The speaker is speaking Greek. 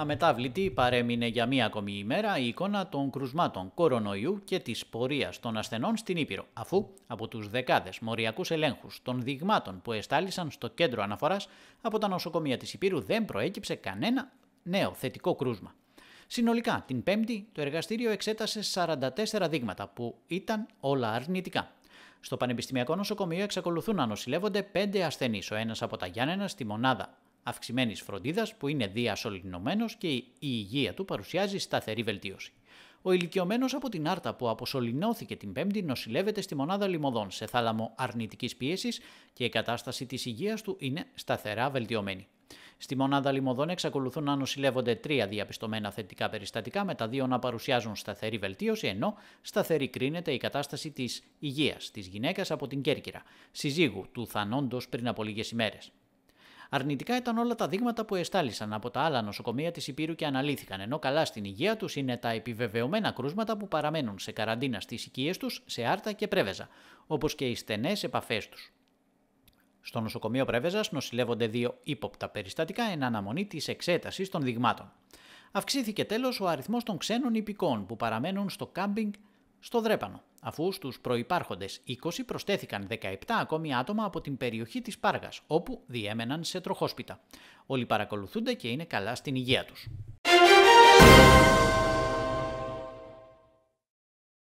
Αμετάβλητη παρέμεινε για μία ακόμη ημέρα η εικόνα των κρουσμάτων κορονοϊού και της πορείας των ασθενών στην Ήπειρο, αφού από τους δεκάδες μοριακούς ελέγχους των δειγμάτων που εστάλησαν στο κέντρο αναφοράς από τα νοσοκομεία της Ήπειρου δεν προέκυψε κανένα νέο θετικό κρούσμα. Συνολικά, την Πέμπτη, το εργαστήριο εξέτασε 44 δείγματα που ήταν όλα αρνητικά. Στο Πανεπιστημιακό Νοσοκομείο εξακολουθούν να νοσηλεύονται 5 ασθενείς, ο ένας από τα Γιάννενα στη μονάδα αυξημένης φροντίδας που είναι διασωληνωμένος και η υγεία του παρουσιάζει σταθερή βελτίωση. Ο ηλικιωμένος από την Άρτα που αποσωληνώθηκε την Πέμπτη νοσηλεύεται στη μονάδα λιμωδών σε θάλαμο αρνητικής πίεσης και η κατάσταση της υγείας του είναι σταθερά βελτιωμένη. Στη μονάδα λιμωδών εξακολουθούν να νοσηλεύονται τρία διαπιστωμένα θετικά περιστατικά, με τα δύο να παρουσιάζουν σταθερή βελτίωση, ενώ σταθερή κρίνεται η κατάσταση της υγείας της γυναίκας από την Κέρκυρα, συζύγου του θανόντος πριν από λίγες ημέρες. Αρνητικά ήταν όλα τα δείγματα που εστάλησαν από τα άλλα νοσοκομεία της Υπήρου και αναλύθηκαν, ενώ καλά στην υγεία τους είναι τα επιβεβαιωμένα κρούσματα που παραμένουν σε καραντίνα στις οικίες τους σε Άρτα και Πρέβεζα, όπως και οι στενές επαφές τους. Στο νοσοκομείο Πρέβεζας νοσηλεύονται δύο ύποπτα περιστατικά εν αναμονή της εξέτασης των δειγμάτων. Αυξήθηκε τέλος ο αριθμός των ξένων υπηκών που παραμένουν στο κάμπινγκ στο Δρέπανο, αφού στους προϋπάρχοντες 20 προστέθηκαν 17 ακόμη άτομα από την περιοχή της Πάργας, όπου διέμεναν σε τροχόσπιτα. Όλοι παρακολουθούνται και είναι καλά στην υγεία τους.